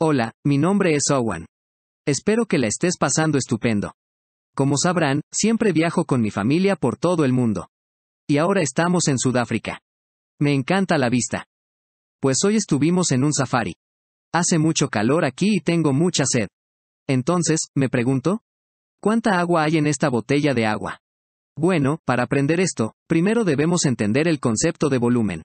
Hola, mi nombre es Owen. Espero que la estés pasando estupendo. Como sabrán, siempre viajo con mi familia por todo el mundo. Y ahora estamos en Sudáfrica. Me encanta la vista. Pues hoy estuvimos en un safari. Hace mucho calor aquí y tengo mucha sed. Entonces, me pregunto, ¿cuánta agua hay en esta botella de agua? Bueno, para aprender esto, primero debemos entender el concepto de volumen.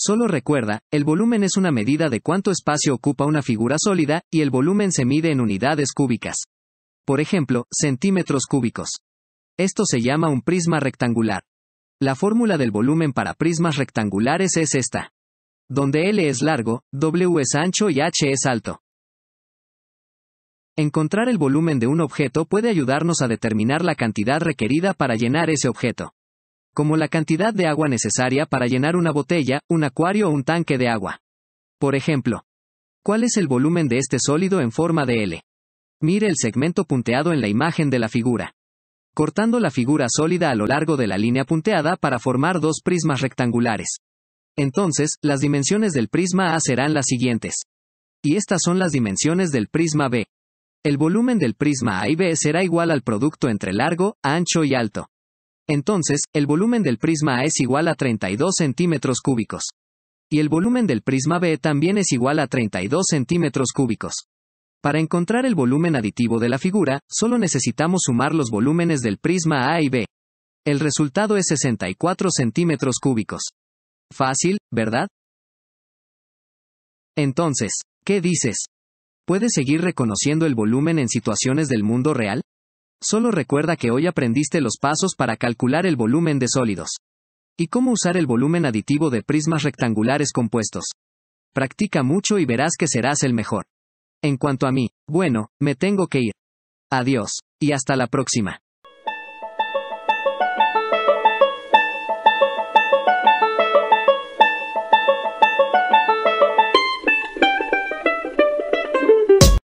Solo recuerda, el volumen es una medida de cuánto espacio ocupa una figura sólida, y el volumen se mide en unidades cúbicas. Por ejemplo, centímetros cúbicos. Esto se llama un prisma rectangular. La fórmula del volumen para prismas rectangulares es esta. Donde L es largo, W es ancho y H es alto. Encontrar el volumen de un objeto puede ayudarnos a determinar la cantidad requerida para llenar ese objeto como la cantidad de agua necesaria para llenar una botella, un acuario o un tanque de agua. Por ejemplo, ¿cuál es el volumen de este sólido en forma de L? Mire el segmento punteado en la imagen de la figura. Cortando la figura sólida a lo largo de la línea punteada para formar dos prismas rectangulares. Entonces, las dimensiones del prisma A serán las siguientes. Y estas son las dimensiones del prisma B. El volumen del prisma A y B será igual al producto entre largo, ancho y alto. Entonces, el volumen del prisma A es igual a 32 centímetros cúbicos. Y el volumen del prisma B también es igual a 32 centímetros cúbicos. Para encontrar el volumen aditivo de la figura, solo necesitamos sumar los volúmenes del prisma A y B. El resultado es 64 centímetros cúbicos. Fácil, ¿verdad? Entonces, ¿qué dices? ¿Puedes seguir reconociendo el volumen en situaciones del mundo real? Solo recuerda que hoy aprendiste los pasos para calcular el volumen de sólidos. Y cómo usar el volumen aditivo de prismas rectangulares compuestos. Practica mucho y verás que serás el mejor. En cuanto a mí, bueno, me tengo que ir. Adiós, y hasta la próxima.